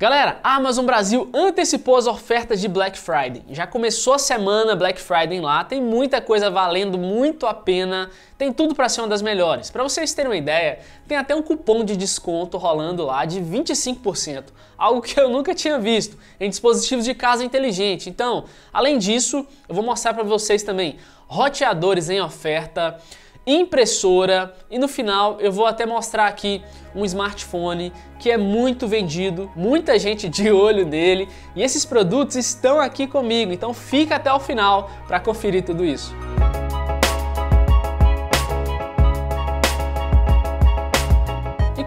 Galera, a Amazon Brasil antecipou as ofertas de Black Friday. Já começou a semana Black Friday lá, tem muita coisa valendo muito a pena, tem tudo para ser uma das melhores. Para vocês terem uma ideia, tem até um cupom de desconto rolando lá de 25%, algo que eu nunca tinha visto em dispositivos de casa inteligente. Então, além disso, eu vou mostrar para vocês também roteadores em oferta, impressora e no final eu vou até mostrar aqui um smartphone que é muito vendido, muita gente de olho nele e esses produtos estão aqui comigo, então fica até o final para conferir tudo isso.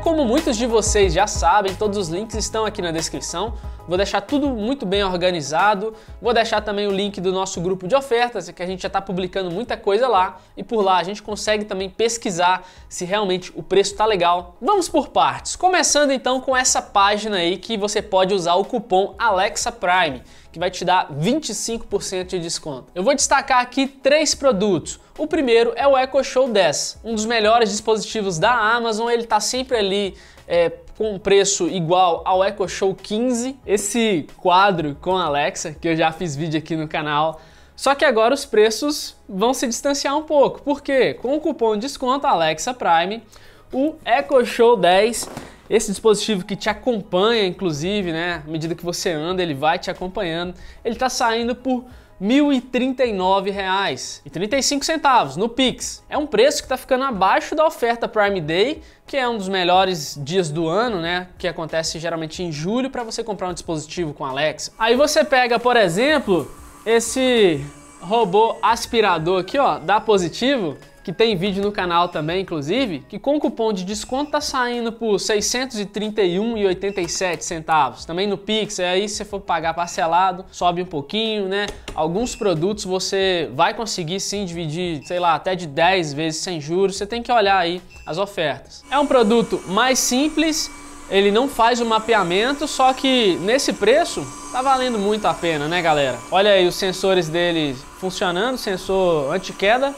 como muitos de vocês já sabem, todos os links estão aqui na descrição. Vou deixar tudo muito bem organizado. Vou deixar também o link do nosso grupo de ofertas, que a gente já está publicando muita coisa lá. E por lá a gente consegue também pesquisar se realmente o preço está legal. Vamos por partes. Começando então com essa página aí que você pode usar o cupom Alexa Prime que vai te dar 25% de desconto. Eu vou destacar aqui três produtos. O primeiro é o Echo Show 10, um dos melhores dispositivos da Amazon, ele está sempre ali é, com um preço igual ao Echo Show 15. Esse quadro com Alexa, que eu já fiz vídeo aqui no canal, só que agora os preços vão se distanciar um pouco, porque com o cupom de desconto Alexa Prime, o Echo Show 10 esse dispositivo que te acompanha, inclusive, né, à medida que você anda, ele vai te acompanhando. Ele está saindo por R$ 1.039,35 no Pix. É um preço que está ficando abaixo da oferta Prime Day, que é um dos melhores dias do ano, né? Que acontece geralmente em julho para você comprar um dispositivo com Alexa. Aí você pega, por exemplo, esse robô aspirador aqui, ó, da Positivo, que tem vídeo no canal também, inclusive, que com cupom de desconto tá saindo por R$ 631,87 centavos. Também no Pix, é aí se for pagar parcelado, sobe um pouquinho, né? Alguns produtos você vai conseguir sim dividir, sei lá, até de 10 vezes sem juros. Você tem que olhar aí as ofertas. É um produto mais simples, ele não faz o mapeamento, só que nesse preço tá valendo muito a pena, né, galera? Olha aí os sensores dele funcionando, sensor anti-queda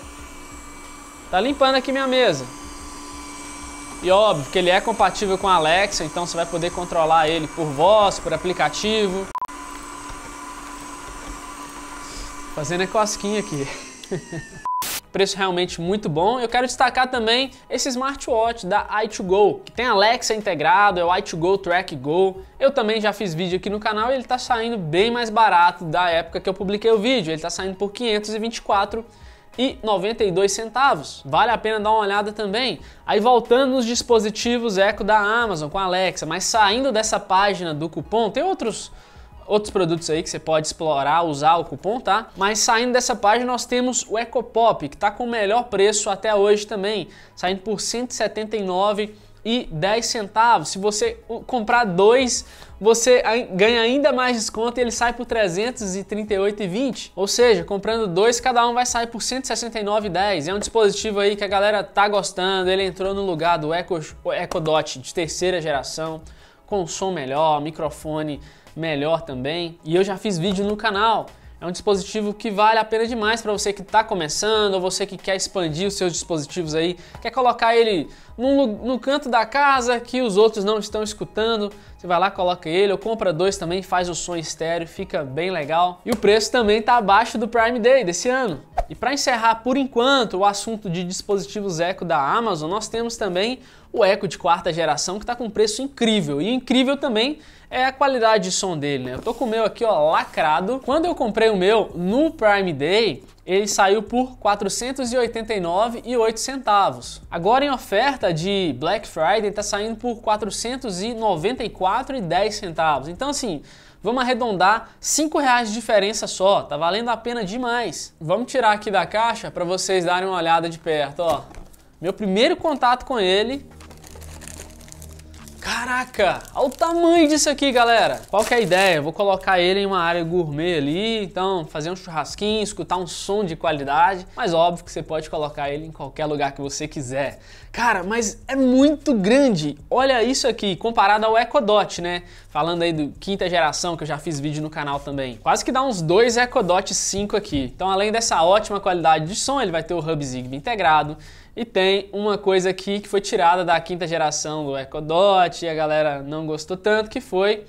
Tá limpando aqui minha mesa. E óbvio que ele é compatível com a Alexa, então você vai poder controlar ele por voz, por aplicativo. Fazendo a é cosquinha aqui. preço realmente muito bom. Eu quero destacar também esse smartwatch da i2Go, que tem Alexa integrado, é o i2Go Track Go. Eu também já fiz vídeo aqui no canal e ele está saindo bem mais barato da época que eu publiquei o vídeo. Ele está saindo por 524 e 92 centavos. Vale a pena dar uma olhada também. Aí voltando nos dispositivos Echo da Amazon com a Alexa, mas saindo dessa página do cupom, tem outros outros produtos aí que você pode explorar, usar o cupom, tá? Mas saindo dessa página nós temos o Pop que está com o melhor preço até hoje também, saindo por R$ 179 e 10 centavos. Se você comprar dois, você ganha ainda mais desconto e ele sai por 338,20. Ou seja, comprando dois, cada um vai sair por 169,10. É um dispositivo aí que a galera tá gostando. Ele entrou no lugar do Echo, Echo Dot de terceira geração, com som melhor, microfone melhor também. E eu já fiz vídeo no canal é um dispositivo que vale a pena demais para você que está começando, ou você que quer expandir os seus dispositivos aí, quer colocar ele num, no canto da casa que os outros não estão escutando. Você vai lá, coloca ele, ou compra dois também, faz o som estéreo, fica bem legal. E o preço também está abaixo do Prime Day desse ano. E para encerrar por enquanto o assunto de dispositivos Echo da Amazon, nós temos também o Echo de quarta geração que está com um preço incrível. E incrível também é a qualidade de som dele, né? Eu tô com o meu aqui, ó, lacrado. Quando eu comprei o meu no Prime Day, ele saiu por R$ 489,08 centavos. Agora em oferta de Black Friday está saindo por R$ 494,10 centavos. Então assim, vamos arredondar R$ reais de diferença só, tá valendo a pena demais. Vamos tirar aqui da caixa para vocês darem uma olhada de perto, ó. Meu primeiro contato com ele Caraca, olha o tamanho disso aqui, galera. Qual que é a ideia? Eu vou colocar ele em uma área gourmet ali, então fazer um churrasquinho, escutar um som de qualidade. Mas óbvio que você pode colocar ele em qualquer lugar que você quiser. Cara, mas é muito grande. Olha isso aqui, comparado ao Echo Dot, né? Falando aí do quinta geração, que eu já fiz vídeo no canal também. Quase que dá uns dois Echo Dot 5 aqui. Então além dessa ótima qualidade de som, ele vai ter o Hub Zigbee integrado, e tem uma coisa aqui que foi tirada da quinta geração do Dot e a galera não gostou tanto, que foi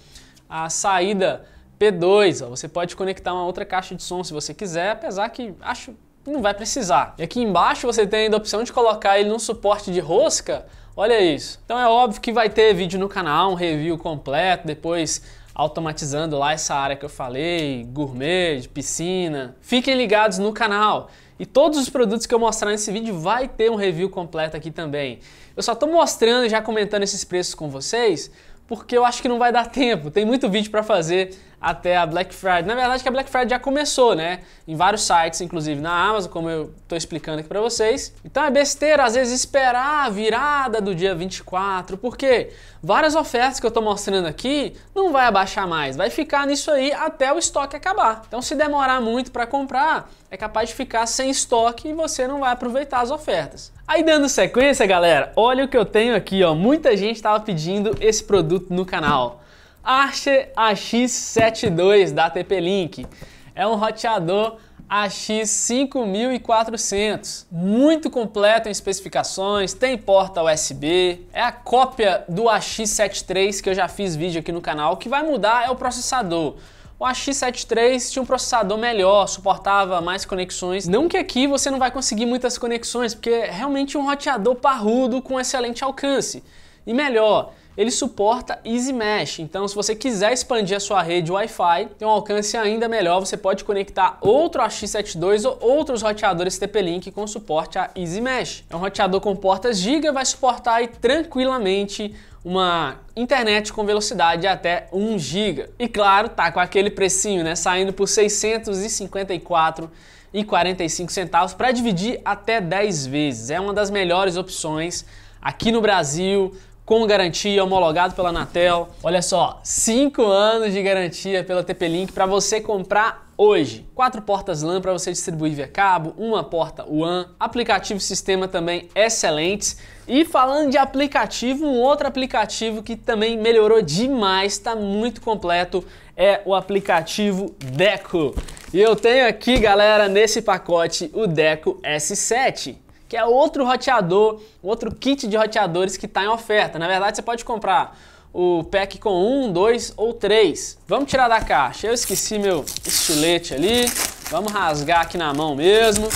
a saída P2. Ó. Você pode conectar uma outra caixa de som se você quiser, apesar que acho que não vai precisar. E aqui embaixo você tem a opção de colocar ele num suporte de rosca. Olha isso. Então é óbvio que vai ter vídeo no canal, um review completo, depois automatizando lá essa área que eu falei, gourmet, de piscina. Fiquem ligados no canal. E todos os produtos que eu mostrar nesse vídeo vai ter um review completo aqui também. Eu só estou mostrando e já comentando esses preços com vocês porque eu acho que não vai dar tempo. Tem muito vídeo para fazer até a Black Friday. Na verdade, que a Black Friday já começou, né? Em vários sites, inclusive na Amazon, como eu estou explicando aqui para vocês. Então é besteira às vezes esperar a virada do dia 24, porque várias ofertas que eu estou mostrando aqui não vai abaixar mais, vai ficar nisso aí até o estoque acabar. Então se demorar muito para comprar, é capaz de ficar sem estoque e você não vai aproveitar as ofertas. Aí dando sequência, galera, olha o que eu tenho aqui, ó. Muita gente estava pedindo esse produto no canal. Archer AX72 da TP-Link. É um roteador AX5400, muito completo em especificações, tem porta USB, é a cópia do AX73 que eu já fiz vídeo aqui no canal, o que vai mudar é o processador. O AX73 tinha um processador melhor, suportava mais conexões. Não que aqui você não vai conseguir muitas conexões, porque é realmente um roteador parrudo com excelente alcance. E melhor, ele suporta Easy Mesh. Então, se você quiser expandir a sua rede Wi-Fi, tem um alcance ainda melhor, você pode conectar outro AX72 ou outros roteadores TP-Link com suporte a Easy Mesh. É um roteador com portas giga, vai suportar aí tranquilamente uma internet com velocidade até 1 Giga. E claro, tá com aquele precinho, né, saindo por 654 e 45 centavos para dividir até 10 vezes. É uma das melhores opções aqui no Brasil, com garantia, homologado pela Anatel. Olha só, 5 anos de garantia pela TP-Link para você comprar hoje. Quatro portas LAN para você distribuir via cabo, uma porta WAN, aplicativo e sistema também excelentes. E falando de aplicativo, um outro aplicativo que também melhorou demais, está muito completo, é o aplicativo Deco. E eu tenho aqui, galera, nesse pacote o Deco S7 que é outro roteador, outro kit de roteadores que está em oferta. Na verdade, você pode comprar o pack com um, dois ou três. Vamos tirar da caixa. Eu esqueci meu estilete ali. Vamos rasgar aqui na mão mesmo.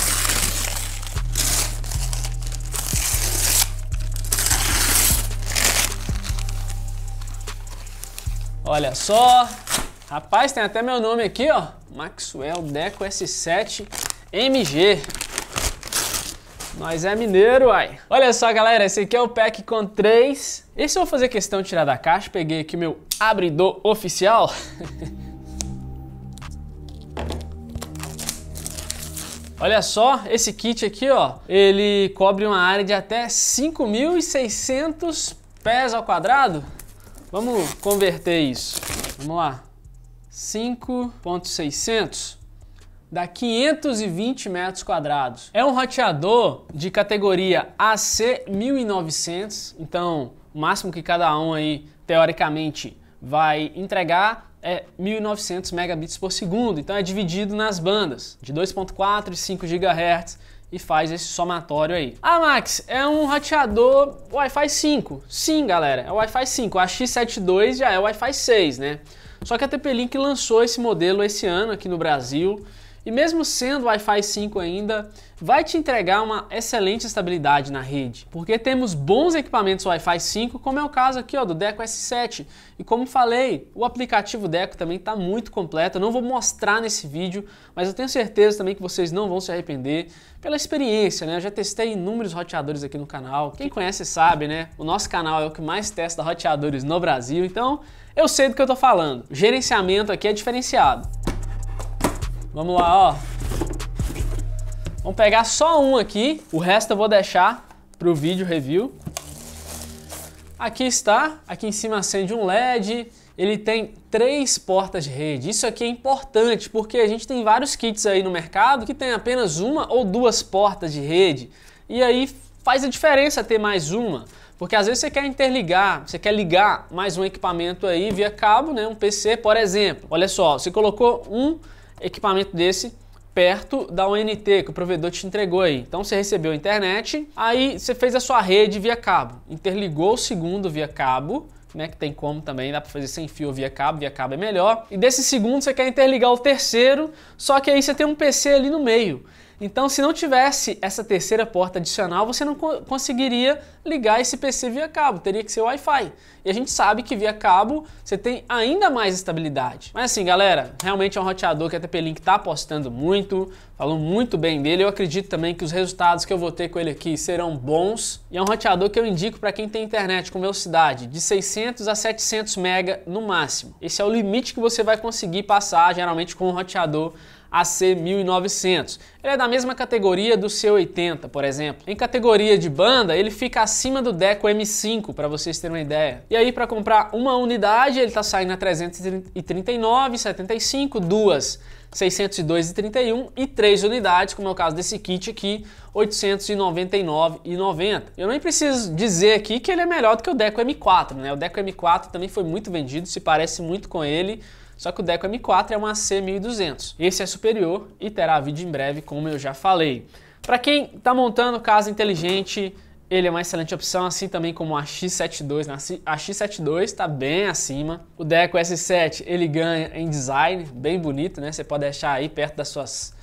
Olha só. Rapaz, tem até meu nome aqui, ó. Maxwell Deco S7 MG. Nós é mineiro, ai. Olha só, galera, esse aqui é o pack com três. Esse eu vou fazer questão de tirar da caixa. Peguei aqui meu abridor oficial. Olha só, esse kit aqui, ó, ele cobre uma área de até 5.600 pés ao quadrado. Vamos converter isso. Vamos lá. 5.600 dá 520 metros quadrados. É um roteador de categoria AC 1900, então o máximo que cada um aí, teoricamente, vai entregar é 1900 megabits por segundo, então é dividido nas bandas de 2.4 e 5 GHz e faz esse somatório aí. Ah, Max, é um roteador Wi-Fi 5. Sim, galera, é Wi-Fi 5. A X72 já é Wi-Fi 6, né? Só que a TP-Link lançou esse modelo esse ano aqui no Brasil e mesmo sendo Wi-Fi 5 ainda, vai te entregar uma excelente estabilidade na rede, porque temos bons equipamentos Wi-Fi 5, como é o caso aqui ó, do Deco S7. E como falei, o aplicativo Deco também está muito completo, eu não vou mostrar nesse vídeo, mas eu tenho certeza também que vocês não vão se arrepender pela experiência, né? Eu já testei inúmeros roteadores aqui no canal, quem conhece sabe, né? O nosso canal é o que mais testa roteadores no Brasil, então eu sei do que eu estou falando. O gerenciamento aqui é diferenciado. Vamos lá, ó. Vamos pegar só um aqui, o resto eu vou deixar pro vídeo review. Aqui está, aqui em cima acende um LED, ele tem três portas de rede. Isso aqui é importante porque a gente tem vários kits aí no mercado que tem apenas uma ou duas portas de rede. E aí faz a diferença ter mais uma, porque às vezes você quer interligar, você quer ligar mais um equipamento aí via cabo, né, um PC, por exemplo. Olha só, você colocou um equipamento desse perto da ONT que o provedor te entregou aí. Então você recebeu a internet, aí você fez a sua rede via cabo, interligou o segundo via cabo, né, que tem como também, dá para fazer sem fio via cabo, via cabo é melhor. E desse segundo você quer interligar o terceiro, só que aí você tem um PC ali no meio. Então, se não tivesse essa terceira porta adicional, você não co conseguiria ligar esse PC via cabo, teria que ser Wi-Fi. E a gente sabe que via cabo você tem ainda mais estabilidade. Mas assim, galera, realmente é um roteador que a TP-Link está apostando muito, falou muito bem dele. Eu acredito também que os resultados que eu vou ter com ele aqui serão bons. E é um roteador que eu indico para quem tem internet com velocidade de 600 a 700 MB no máximo. Esse é o limite que você vai conseguir passar, geralmente com um roteador AC1900. Ele é da mesma categoria do C80, por exemplo. Em categoria de banda, ele fica acima do Deco M5, para vocês terem uma ideia. E aí, para comprar uma unidade, ele está saindo a 339,75, duas 602,31 e três unidades, como é o caso desse kit aqui, 899,90. Eu nem preciso dizer aqui que ele é melhor do que o Deco M4, né? O Deco M4 também foi muito vendido, se parece muito com ele, só que o Deco M4 é uma C1200. Esse é superior e terá vídeo em breve, como eu já falei. Para quem está montando casa inteligente, ele é uma excelente opção, assim também como a X72. Né? Assim, a X72 está bem acima. O Deco S7 ele ganha em design, bem bonito, né? Você pode deixar aí perto das suas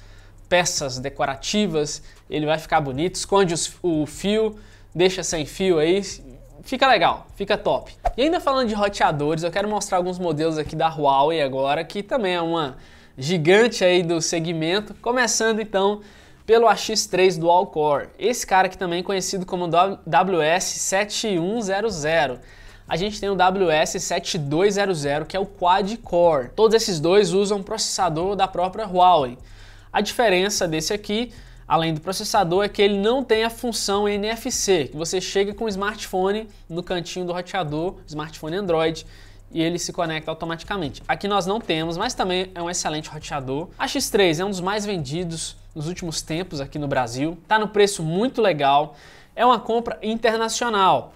peças decorativas, ele vai ficar bonito. Esconde o fio, deixa sem fio aí, Fica legal, fica top. E ainda falando de roteadores, eu quero mostrar alguns modelos aqui da Huawei agora, que também é uma gigante aí do segmento. Começando então pelo AX3 Dual Core. Esse cara aqui também é conhecido como WS7100 a gente tem o WS7200, que é o quad-core. Todos esses dois usam processador da própria Huawei. A diferença desse aqui além do processador, é que ele não tem a função NFC, que você chega com o smartphone no cantinho do roteador, smartphone Android, e ele se conecta automaticamente. Aqui nós não temos, mas também é um excelente roteador. A X3 é um dos mais vendidos nos últimos tempos aqui no Brasil, está no preço muito legal, é uma compra internacional.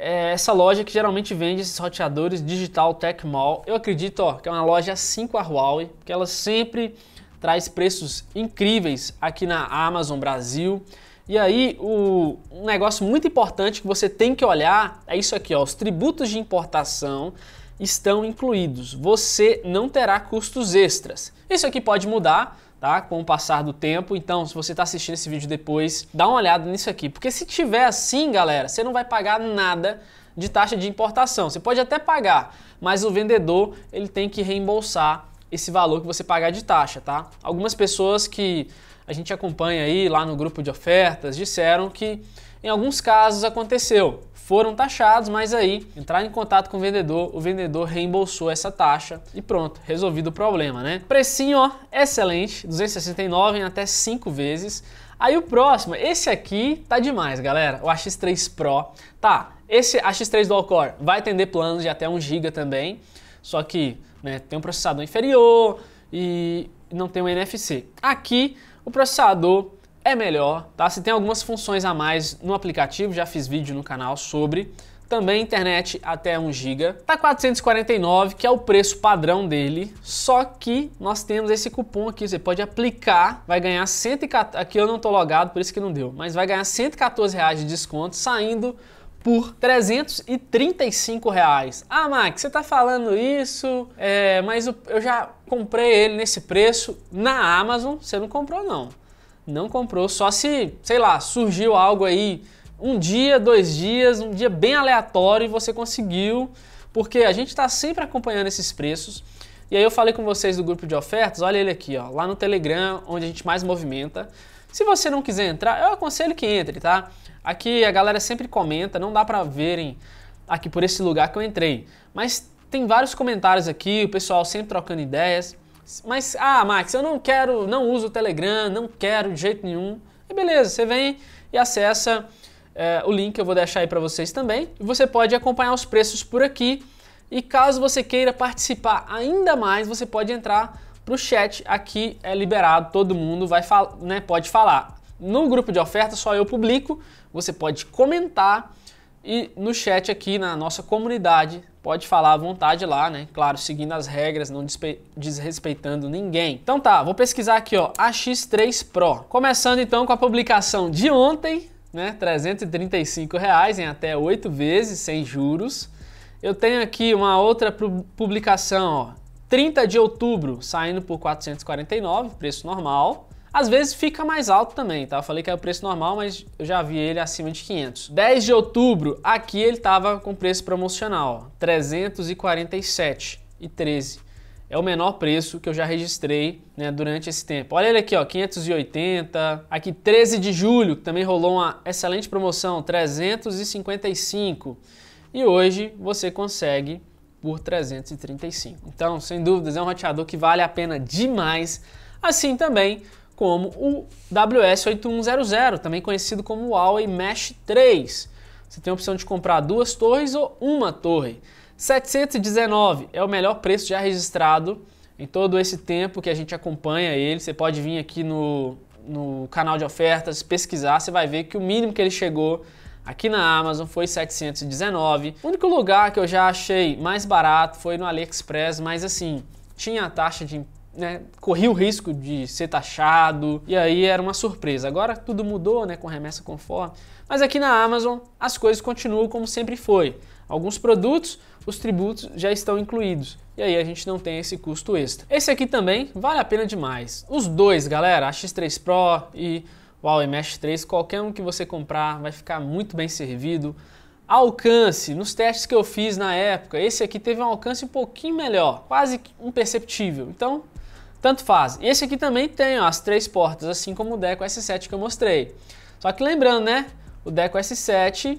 É essa loja que geralmente vende esses roteadores Digital Tech Mall, eu acredito ó, que é uma loja 5 a Huawei, porque ela sempre traz preços incríveis aqui na Amazon Brasil. E aí, o, um negócio muito importante que você tem que olhar é isso aqui, ó, os tributos de importação estão incluídos. Você não terá custos extras. Isso aqui pode mudar, tá? Com o passar do tempo. Então, se você está assistindo esse vídeo depois, dá uma olhada nisso aqui. Porque se tiver assim, galera, você não vai pagar nada de taxa de importação. Você pode até pagar, mas o vendedor ele tem que reembolsar esse valor que você pagar de taxa, tá? Algumas pessoas que a gente acompanha aí lá no grupo de ofertas disseram que em alguns casos aconteceu, foram taxados, mas aí entraram em contato com o vendedor, o vendedor reembolsou essa taxa e pronto, resolvido o problema, né? Precinho, ó, excelente, 269 em até 5 vezes. Aí o próximo, esse aqui tá demais, galera, o AX3 Pro. Tá, esse AX3 Dual Core vai atender planos de até 1 GB também, só que né? Tem um processador inferior e não tem um NFC. Aqui o processador é melhor, tá? Você tem algumas funções a mais no aplicativo, já fiz vídeo no canal sobre. Também internet até 1 GB. Tá 449, que é o preço padrão dele. Só que nós temos esse cupom aqui, você pode aplicar, vai ganhar 114, aqui eu não tô logado, por isso que não deu, mas vai ganhar 114 reais de desconto saindo por 335 reais. Ah, Max, você está falando isso, é, mas eu já comprei ele nesse preço na Amazon. Você não comprou, não. Não comprou, só se, sei lá, surgiu algo aí um dia, dois dias, um dia bem aleatório e você conseguiu, porque a gente está sempre acompanhando esses preços. E aí eu falei com vocês do grupo de ofertas, olha ele aqui, ó, lá no Telegram, onde a gente mais movimenta. Se você não quiser entrar, eu aconselho que entre, tá? Aqui a galera sempre comenta, não dá pra verem aqui por esse lugar que eu entrei. Mas tem vários comentários aqui, o pessoal sempre trocando ideias. Mas, ah, Max, eu não quero, não uso o Telegram, não quero de jeito nenhum. E beleza, você vem e acessa é, o link que eu vou deixar aí para vocês também. E você pode acompanhar os preços por aqui. E caso você queira participar ainda mais, você pode entrar para o chat aqui é liberado, todo mundo vai né, pode falar. No grupo de oferta só eu publico, você pode comentar e no chat aqui na nossa comunidade pode falar à vontade lá, né? Claro, seguindo as regras, não desrespeitando ninguém. Então tá, vou pesquisar aqui, ó, AX3 Pro. Começando então com a publicação de ontem, né? 335 reais em até 8 vezes sem juros. Eu tenho aqui uma outra publicação, ó, 30 de outubro saindo por 449, preço normal. Às vezes fica mais alto também, tá? Eu falei que é o preço normal, mas eu já vi ele acima de 500. 10 de outubro, aqui ele tava com preço promocional, 347 e 13. É o menor preço que eu já registrei né, durante esse tempo. Olha ele aqui, ó, 580. Aqui 13 de julho, também rolou uma excelente promoção, 355. E hoje você consegue por 335. Então, sem dúvidas, é um roteador que vale a pena demais, assim também como o WS8100, também conhecido como Huawei Mesh 3. Você tem a opção de comprar duas torres ou uma torre. 719 é o melhor preço já registrado em todo esse tempo que a gente acompanha ele. Você pode vir aqui no, no canal de ofertas, pesquisar, você vai ver que o mínimo que ele chegou Aqui na Amazon foi 719. O único lugar que eu já achei mais barato foi no AliExpress, mas assim, tinha a taxa de né, corria o risco de ser taxado, e aí era uma surpresa. Agora tudo mudou, né, com remessa conforme. Mas aqui na Amazon as coisas continuam como sempre foi. Alguns produtos, os tributos já estão incluídos, e aí a gente não tem esse custo extra. Esse aqui também vale a pena demais. Os dois, galera, a X3 Pro e o Huawei Mesh 3, qualquer um que você comprar vai ficar muito bem servido. Alcance, nos testes que eu fiz na época, esse aqui teve um alcance um pouquinho melhor, quase imperceptível. Então, tanto faz. Esse aqui também tem ó, as três portas, assim como o Deco S7 que eu mostrei. Só que lembrando, né? O Deco S7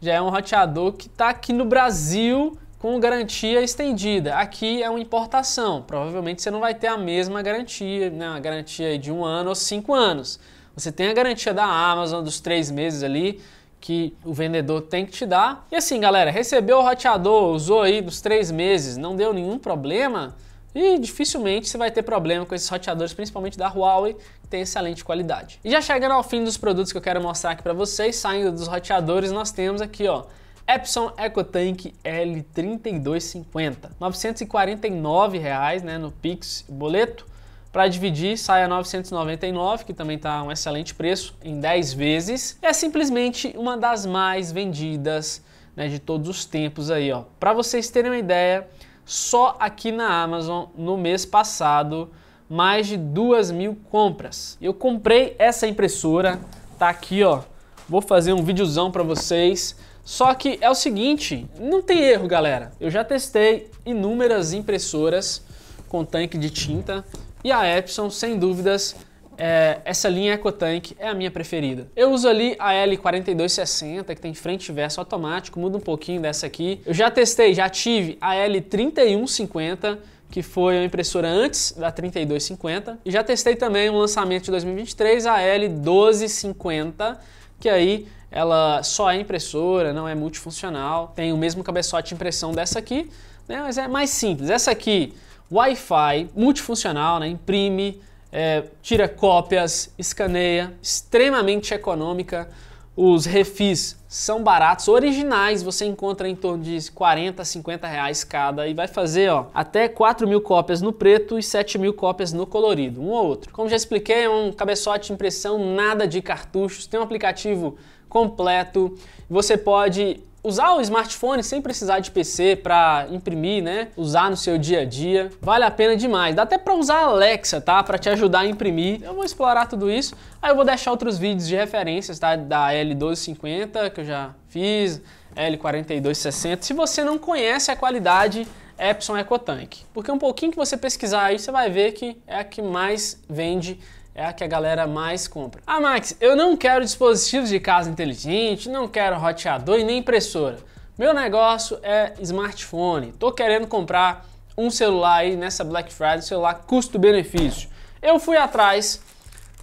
já é um roteador que está aqui no Brasil com garantia estendida. Aqui é uma importação. Provavelmente você não vai ter a mesma garantia, né? Uma garantia de um ano ou cinco anos. Você tem a garantia da Amazon dos três meses ali que o vendedor tem que te dar. E assim, galera, recebeu o roteador, usou aí dos três meses, não deu nenhum problema. E dificilmente você vai ter problema com esses roteadores, principalmente da Huawei, que tem excelente qualidade. E já chegando ao fim dos produtos que eu quero mostrar aqui para vocês, saindo dos roteadores, nós temos aqui, ó, Epson EcoTank L3250, R$ 949 reais, né, no Pix boleto. Para dividir, sai a 999, que também está um excelente preço, em 10 vezes. É simplesmente uma das mais vendidas né, de todos os tempos aí, ó. Para vocês terem uma ideia, só aqui na Amazon, no mês passado, mais de 2 mil compras. Eu comprei essa impressora, tá aqui, ó. Vou fazer um videozão para vocês. Só que é o seguinte, não tem erro, galera. Eu já testei inúmeras impressoras com tanque de tinta. E a Epson, sem dúvidas, é, essa linha EcoTank é a minha preferida. Eu uso ali a L4260, que tem frente e verso automático, muda um pouquinho dessa aqui. Eu já testei, já tive a L3150, que foi a impressora antes da 3250. E já testei também um lançamento de 2023, a L1250, que aí ela só é impressora, não é multifuncional, tem o mesmo cabeçote de impressão dessa aqui, né, mas é mais simples. Essa aqui, Wi-Fi, multifuncional, né, imprime, é, tira cópias, escaneia, extremamente econômica. Os refis são baratos, originais, você encontra em torno de 40, 50 reais cada e vai fazer ó, até 4 mil cópias no preto e 7 mil cópias no colorido, um ou outro. Como já expliquei, é um cabeçote de impressão, nada de cartuchos, tem um aplicativo completo. Você pode usar o smartphone sem precisar de PC para imprimir, né? Usar no seu dia a dia. Vale a pena demais. Dá até para usar a Alexa, tá? Para te ajudar a imprimir. Eu vou explorar tudo isso. Aí eu vou deixar outros vídeos de referências, tá? Da L1250 que eu já fiz, L4260. Se você não conhece a qualidade Epson EcoTank, porque um pouquinho que você pesquisar aí, você vai ver que é a que mais vende é a que a galera mais compra. Ah, Max, eu não quero dispositivos de casa inteligente, não quero roteador e nem impressora. Meu negócio é smartphone. Tô querendo comprar um celular aí nessa Black Friday, celular custo-benefício. Eu fui atrás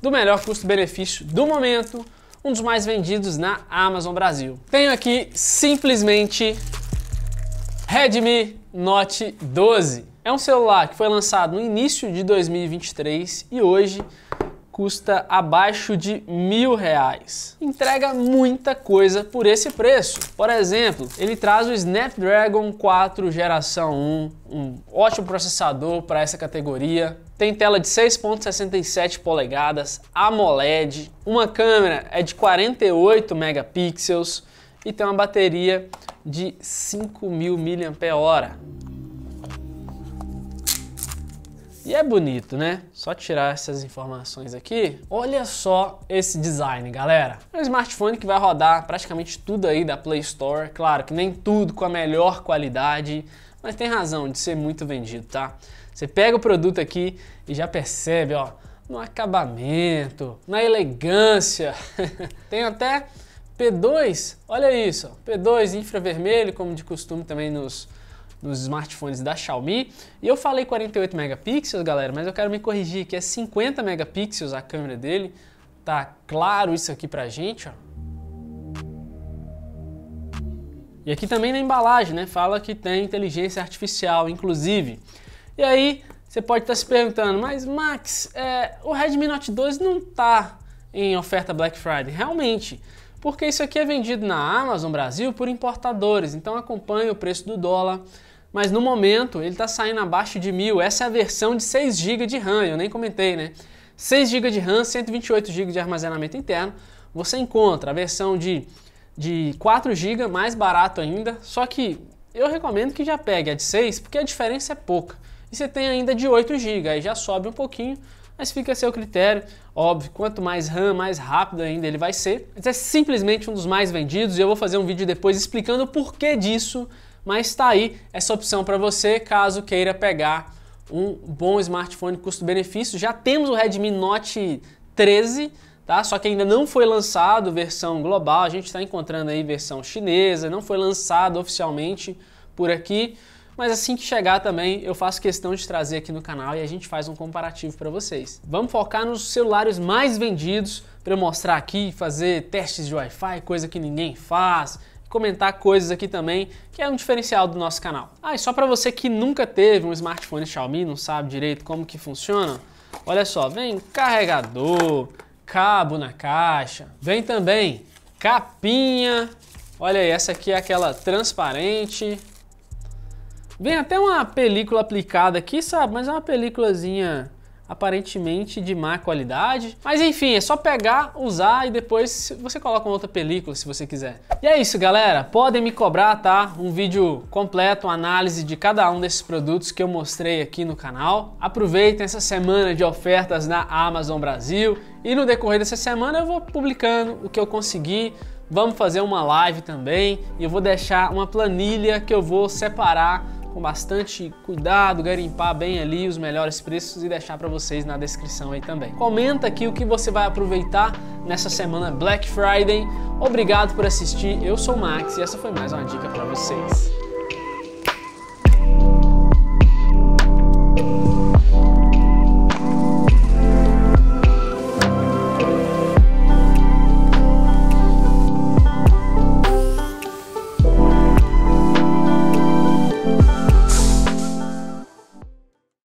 do melhor custo-benefício do momento, um dos mais vendidos na Amazon Brasil. Tenho aqui simplesmente Redmi Note 12. É um celular que foi lançado no início de 2023 e hoje custa abaixo de mil reais. Entrega muita coisa por esse preço. Por exemplo, ele traz o Snapdragon 4 geração 1, um ótimo processador para essa categoria. Tem tela de 6.67 polegadas, AMOLED, uma câmera é de 48 megapixels e tem uma bateria de 5.000 mAh. E é bonito, né? Só tirar essas informações aqui. Olha só esse design, galera. É um smartphone que vai rodar praticamente tudo aí da Play Store. Claro que nem tudo com a melhor qualidade, mas tem razão de ser muito vendido, tá? Você pega o produto aqui e já percebe, ó, no acabamento, na elegância. tem até P2, olha isso, P2 infravermelho, como de costume também nos nos smartphones da Xiaomi. E eu falei 48 megapixels, galera, mas eu quero me corrigir que é 50 megapixels a câmera dele. Tá claro isso aqui pra gente, ó. E aqui também na embalagem, né? Fala que tem inteligência artificial, inclusive. E aí, você pode estar tá se perguntando, mas Max, é, o Redmi Note 2 não está em oferta Black Friday, realmente, porque isso aqui é vendido na Amazon Brasil por importadores, então acompanha o preço do dólar, mas no momento ele está saindo abaixo de 1000. Essa é a versão de 6 GB de RAM, eu nem comentei, né? 6 GB de RAM, 128 GB de armazenamento interno. Você encontra a versão de, de 4 GB, mais barato ainda, só que eu recomendo que já pegue a de 6, porque a diferença é pouca. E você tem ainda de 8 GB, aí já sobe um pouquinho, mas fica a seu critério. Óbvio, quanto mais RAM, mais rápido ainda ele vai ser. Mas é simplesmente um dos mais vendidos e eu vou fazer um vídeo depois explicando o porquê disso mas está aí essa opção para você caso queira pegar um bom smartphone custo-benefício. Já temos o Redmi Note 13, tá? Só que ainda não foi lançado versão global. A gente está encontrando aí versão chinesa, não foi lançado oficialmente por aqui. Mas assim que chegar também, eu faço questão de trazer aqui no canal e a gente faz um comparativo para vocês. Vamos focar nos celulares mais vendidos para eu mostrar aqui, fazer testes de Wi-Fi, coisa que ninguém faz, comentar coisas aqui também, que é um diferencial do nosso canal. Ah, e só para você que nunca teve um smartphone Xiaomi, não sabe direito como que funciona, olha só, vem carregador, cabo na caixa, vem também capinha, olha aí, essa aqui é aquela transparente, vem até uma película aplicada aqui, sabe, mas é uma películazinha aparentemente de má qualidade. Mas enfim, é só pegar, usar e depois você coloca uma outra película se você quiser. E é isso, galera. Podem me cobrar, tá? Um vídeo completo, uma análise de cada um desses produtos que eu mostrei aqui no canal. Aproveitem essa semana de ofertas na Amazon Brasil e no decorrer dessa semana eu vou publicando o que eu consegui. Vamos fazer uma live também e eu vou deixar uma planilha que eu vou separar com bastante cuidado, garimpar bem ali os melhores preços e deixar para vocês na descrição aí também. Comenta aqui o que você vai aproveitar nessa semana Black Friday. Obrigado por assistir. Eu sou o Max e essa foi mais uma dica para vocês.